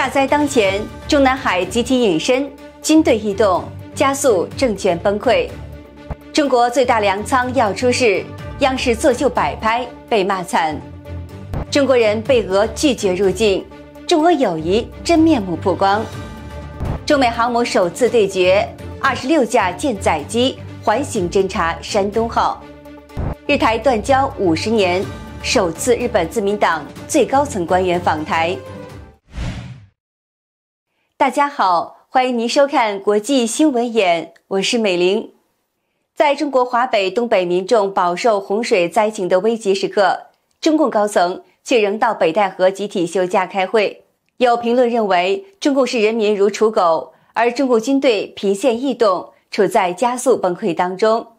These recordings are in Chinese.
大灾当前，中南海集体隐身，军队异动加速政权崩溃。中国最大粮仓要出事，央视作秀摆拍被骂惨。中国人被俄拒绝入境，中俄友谊真面目曝光。中美航母首次对决，二十六架舰载机环形侦察山东号。日台断交五十年，首次日本自民党最高层官员访台。大家好，欢迎您收看《国际新闻眼》，我是美玲。在中国华北、东北民众饱受洪水灾情的危急时刻，中共高层却仍到北戴河集体休假开会。有评论认为，中共视人民如刍狗，而中共军队频现异动，处在加速崩溃当中。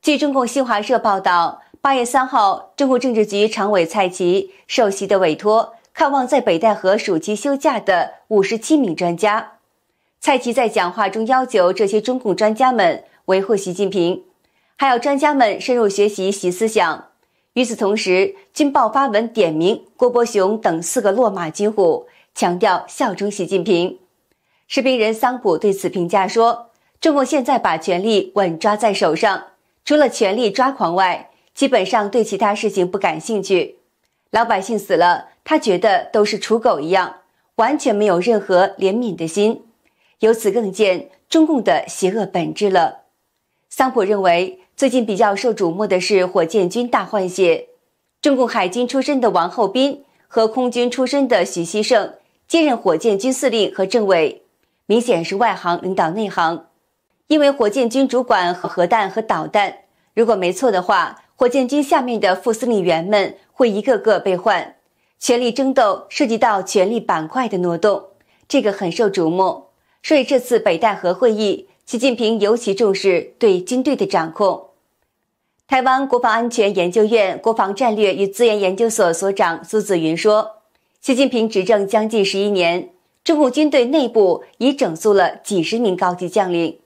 据中共新华社报道，八月三号，中共政治局常委蔡奇受习的委托。看望在北戴河暑期休假的五十七名专家，蔡奇在讲话中要求这些中共专家们维护习近平，还要专家们深入学习习思想。与此同时，军报发文点名郭伯雄等四个落马军虎，强调效忠习近平。士兵人桑普对此评价说：“中共现在把权力稳抓在手上，除了权力抓狂外，基本上对其他事情不感兴趣。”老百姓死了，他觉得都是刍狗一样，完全没有任何怜悯的心，由此更见中共的邪恶本质了。桑普认为，最近比较受瞩目的是火箭军大换血，中共海军出身的王厚斌和空军出身的许希胜接任火箭军司令和政委，明显是外行领导内行，因为火箭军主管核弹和导弹，如果没错的话。火箭军下面的副司令员们会一个个被换，权力争斗涉及到权力板块的挪动，这个很受瞩目。所以这次北戴河会议，习近平尤其重视对军队的掌控。台湾国防安全研究院国防战略与资源研究所所长苏子云说：“习近平执政将近十一年，中共军队内部已整肃了几十名高级将领，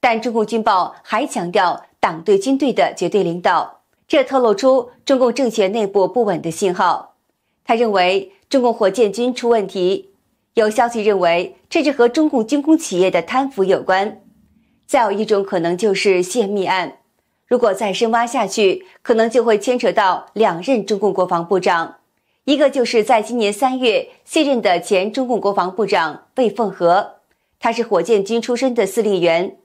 但中共军报还强调党对军队的绝对领导。”这透露出中共政权内部不稳的信号。他认为中共火箭军出问题，有消息认为这是和中共军工企业的贪腐有关。再有一种可能就是泄密案，如果再深挖下去，可能就会牵扯到两任中共国防部长，一个就是在今年三月卸任的前中共国防部长魏凤和，他是火箭军出身的司令员。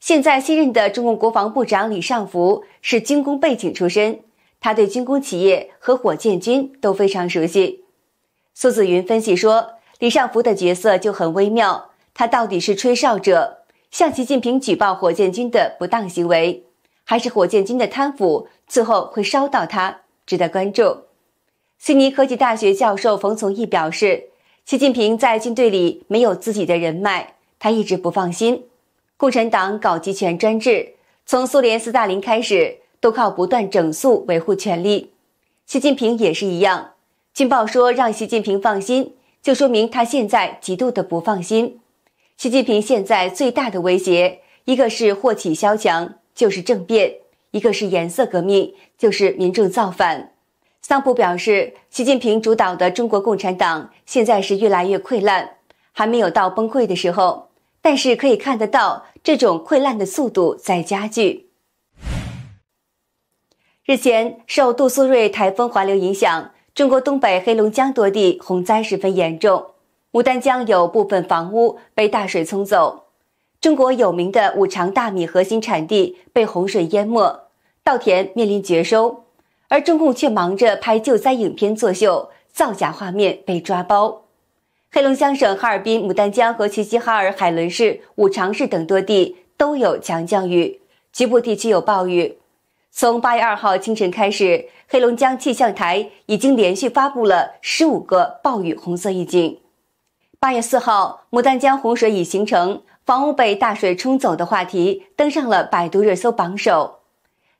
现在，新任的中共国防部长李尚福是军工背景出身，他对军工企业和火箭军都非常熟悉。苏子云分析说，李尚福的角色就很微妙，他到底是吹哨者，向习近平举报火箭军的不当行为，还是火箭军的贪腐，最后会烧到他，值得关注。悉尼科技大学教授冯从义表示，习近平在军队里没有自己的人脉，他一直不放心。共产党搞集权专制，从苏联斯大林开始，都靠不断整肃维护权力。习近平也是一样。军报说让习近平放心，就说明他现在极度的不放心。习近平现在最大的威胁，一个是祸起萧墙，就是政变，一个是颜色革命就是民众造反。桑普表示，习近平主导的中国共产党现在是越来越溃烂，还没有到崩溃的时候。但是可以看得到，这种溃烂的速度在加剧。日前，受杜苏芮台风环流影响，中国东北黑龙江多地洪灾十分严重，牡丹江有部分房屋被大水冲走，中国有名的五常大米核心产地被洪水淹没，稻田面临绝收。而中共却忙着拍救灾影片作秀，造假画面被抓包。黑龙江省哈尔滨牡丹江和齐齐哈尔海伦市、五常市等多地都有强降雨，局部地区有暴雨。从八月二号清晨开始，黑龙江气象台已经连续发布了十五个暴雨红色预警。八月四号，牡丹江洪水已形成，房屋被大水冲走的话题登上了百度热搜榜首。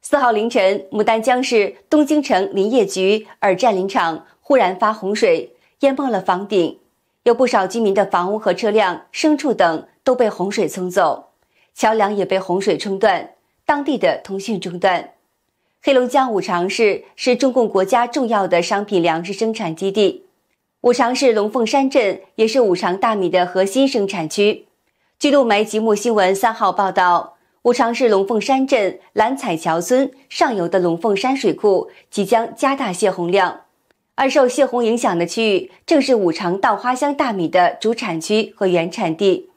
四号凌晨，牡丹江市东京城林业局耳占林场忽然发洪水，淹没了房顶。有不少居民的房屋和车辆、牲畜等都被洪水冲走，桥梁也被洪水冲断，当地的通讯中断。黑龙江五常市是中共国家重要的商品粮食生产基地，五常市龙凤山镇也是五常大米的核心生产区。据路媒吉木新闻三号报道，五常市龙凤山镇蓝彩桥村上游的龙凤山水库即将加大泄洪量。而受泄洪影响的区域，正是五常稻花香大米的主产区和原产地。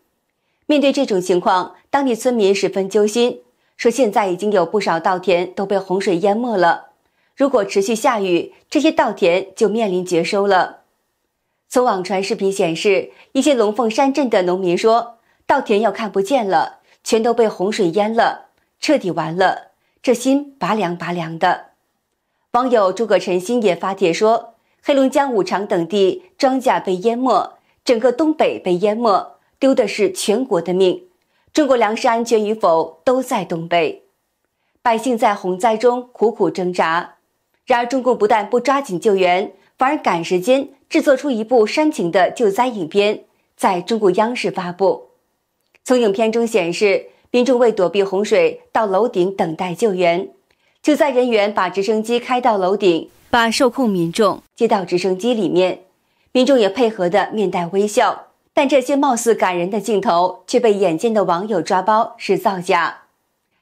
面对这种情况，当地村民十分揪心，说现在已经有不少稻田都被洪水淹没了。如果持续下雨，这些稻田就面临绝收了。从网传视频显示，一些龙凤山镇的农民说，稻田要看不见了，全都被洪水淹了，彻底完了，这心拔凉拔凉的。网友诸葛晨星也发帖说。黑龙江五常等地庄稼被淹没，整个东北被淹没，丢的是全国的命。中国粮食安全与否都在东北，百姓在洪灾中苦苦挣扎。然而，中共不但不抓紧救援，反而赶时间制作出一部煽情的救灾影片，在中共央视发布。从影片中显示，民众为躲避洪水到楼顶等待救援。就在人员把直升机开到楼顶，把受控民众接到直升机里面，民众也配合的面带微笑。但这些貌似感人的镜头却被眼尖的网友抓包是造假。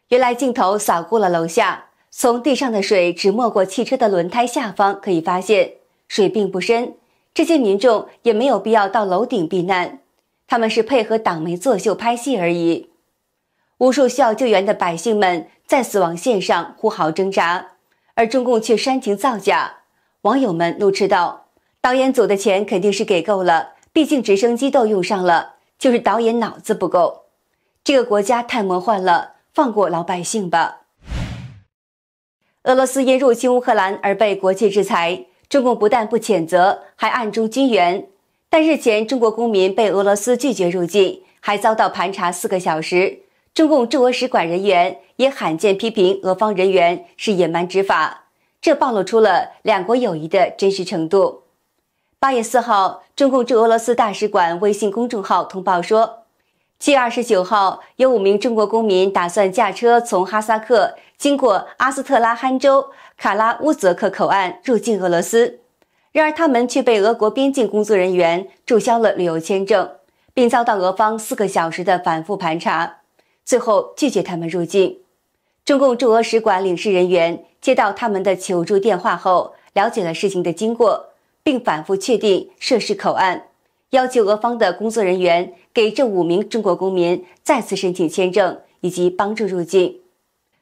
原来镜头扫过了楼下，从地上的水只没过汽车的轮胎下方，可以发现水并不深。这些民众也没有必要到楼顶避难，他们是配合党媒作秀拍戏而已。无数需要救援的百姓们在死亡线上呼嚎挣扎，而中共却煽情造假。网友们怒斥道：“导演组的钱肯定是给够了，毕竟直升机都用上了，就是导演脑子不够。这个国家太魔幻了，放过老百姓吧。”俄罗斯因入侵乌克兰而被国际制裁，中共不但不谴责，还暗中军援。但日前，中国公民被俄罗斯拒绝入境，还遭到盘查四个小时。中共驻俄使馆人员也罕见批评俄方人员是野蛮执法，这暴露出了两国友谊的真实程度。八月四号，中共驻俄罗斯大使馆微信公众号通报说，七月二十九号，有五名中国公民打算驾车从哈萨克经过阿斯特拉罕州卡拉乌泽克口岸入境俄罗斯，然而他们却被俄国边境工作人员注销了旅游签证，并遭到俄方四个小时的反复盘查。最后拒绝他们入境。中共驻俄使馆领事人员接到他们的求助电话后，了解了事情的经过，并反复确定涉事口岸，要求俄方的工作人员给这五名中国公民再次申请签证以及帮助入境。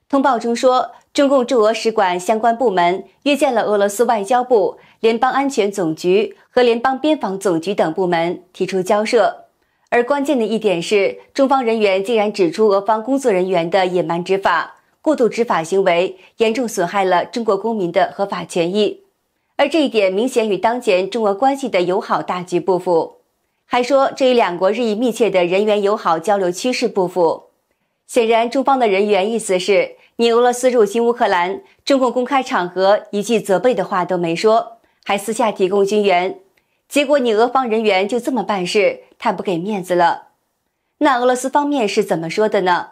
通报中说，中共驻俄使馆相关部门约见了俄罗斯外交部、联邦安全总局和联邦边防总局等部门，提出交涉。而关键的一点是，中方人员竟然指出俄方工作人员的隐瞒执法、过度执法行为严重损害了中国公民的合法权益，而这一点明显与当前中俄关系的友好大局不符，还说这与两国日益密切的人员友好交流趋势不符。显然，中方的人员意思是，你俄罗斯入侵乌克兰，中共公开场合一句责备的话都没说，还私下提供军援。结果你俄方人员就这么办事，太不给面子了。那俄罗斯方面是怎么说的呢？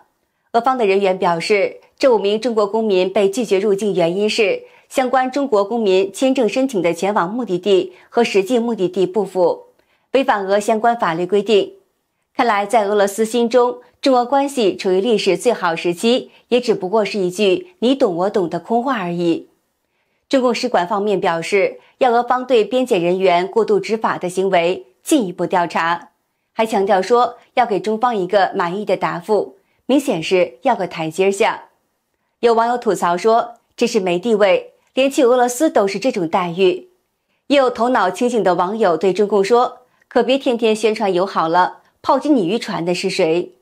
俄方的人员表示，这五名中国公民被拒绝入境，原因是相关中国公民签证申请的前往目的地和实际目的地不符，违反俄相关法律规定。看来，在俄罗斯心中，中俄关系处于历史最好时期，也只不过是一句你懂我懂的空话而已。中共使馆方面表示，要俄方对边检人员过度执法的行为进一步调查，还强调说要给中方一个满意的答复，明显是要个台阶下。有网友吐槽说这是没地位，连去俄罗斯都是这种待遇。也有头脑清醒的网友对中共说，可别天天宣传友好了，炮击你渔船的是谁？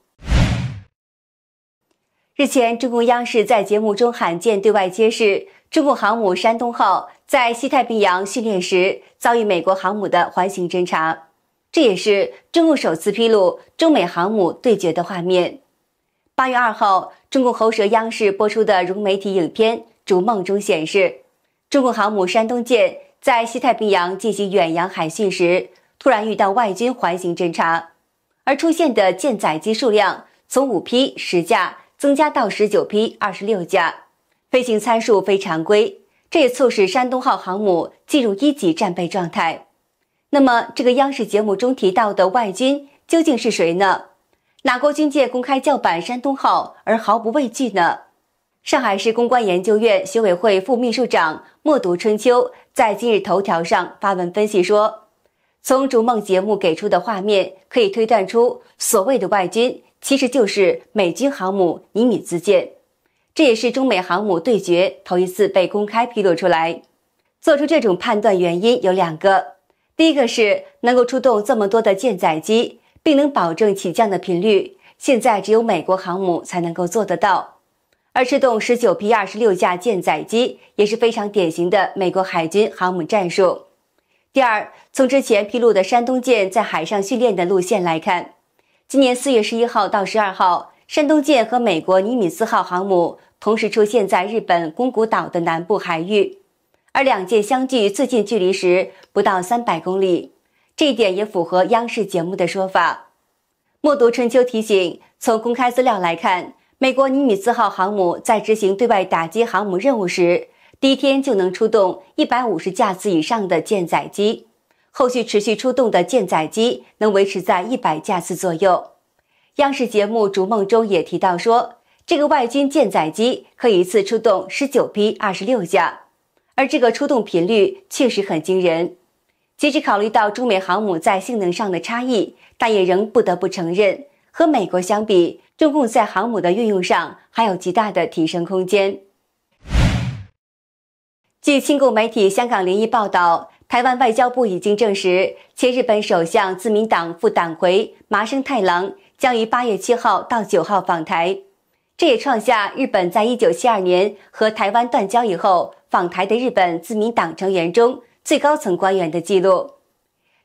日前，中共央视在节目中罕见对外揭示。中共航母山东号在西太平洋训练时遭遇美国航母的环形侦察，这也是中共首次披露中美航母对决的画面。八月二号，中共喉舌央视播出的融媒体影片《逐梦》中显示，中共航母山东舰在西太平洋进行远洋海训时，突然遇到外军环形侦察，而出现的舰载机数量从五批十架增加到十九批二十六架。飞行参数非常规，这也促使山东号航母进入一级战备状态。那么，这个央视节目中提到的外军究竟是谁呢？哪国军舰公开叫板山东号而毫不畏惧呢？上海市公关研究院学委会副秘书长默读春秋在今日头条上发文分析说，从逐梦节目给出的画面可以推断出，所谓的外军其实就是美军航母尼米兹舰。这也是中美航母对决头一次被公开披露出来。做出这种判断原因有两个，第一个是能够出动这么多的舰载机，并能保证起降的频率，现在只有美国航母才能够做得到。而出动十九批二十六架舰载机也是非常典型的美国海军航母战术。第二，从之前披露的山东舰在海上训练的路线来看，今年四月十一号到十二号。山东舰和美国尼米兹号航母同时出现在日本宫古岛的南部海域，而两舰相距最近距离时不到三百公里，这一点也符合央视节目的说法。默读春秋提醒：从公开资料来看，美国尼米兹号航母在执行对外打击航母任务时，第一天就能出动一百五十架次以上的舰载机，后续持续出动的舰载机能维持在一百架次左右。央视节目《逐梦》中也提到，说这个外军舰载机可以一次出动十九批二十六架，而这个出动频率确实很惊人。即使考虑到中美航母在性能上的差异，但也仍不得不承认，和美国相比，中共在航母的运用上还有极大的提升空间。据亲共媒体《香港联谊报道，台湾外交部已经证实，前日本首相自民党副党魁麻生太郎。将于八月七号到九号访台，这也创下日本在一九七二年和台湾断交以后访台的日本自民党成员中最高层官员的记录。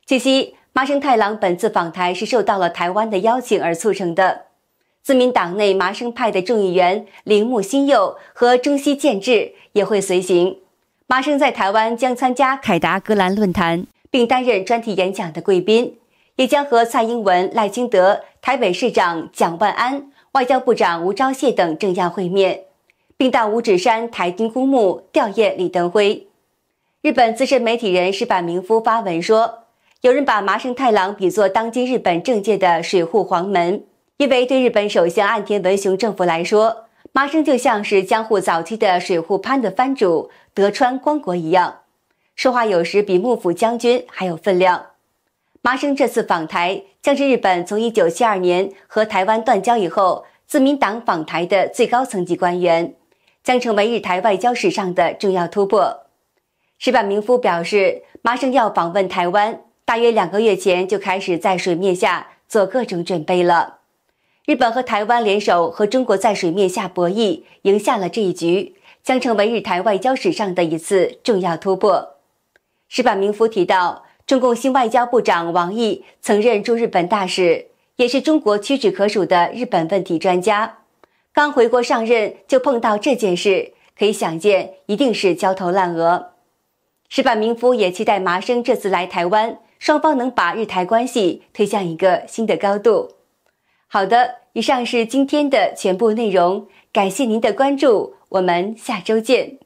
据悉，麻生太郎本次访台是受到了台湾的邀请而促成的。自民党内麻生派的众议员铃木新佑和中西健志也会随行。麻生在台湾将参加凯达格兰论坛，并担任专题演讲的贵宾。也将和蔡英文、赖清德、台北市长蒋万安、外交部长吴钊燮等政要会面，并到五指山台军公墓吊唁李登辉。日本资深媒体人石坂明夫发文说，有人把麻生太郎比作当今日本政界的“水户黄门”，因为对日本首相岸田文雄政府来说，麻生就像是江户早期的水户藩的藩主德川光国一样，说话有时比幕府将军还有分量。麻生这次访台将是日本从一九七二年和台湾断交以后自民党访台的最高层级官员，将成为日台外交史上的重要突破。石坂明夫表示，麻生要访问台湾，大约两个月前就开始在水面下做各种准备了。日本和台湾联手和中国在水面下博弈，赢下了这一局，将成为日台外交史上的一次重要突破。石坂明夫提到。中共新外交部长王毅曾任驻日本大使，也是中国屈指可数的日本问题专家。刚回国上任就碰到这件事，可以想见一定是焦头烂额。石坂明夫也期待麻生这次来台湾，双方能把日台关系推向一个新的高度。好的，以上是今天的全部内容，感谢您的关注，我们下周见。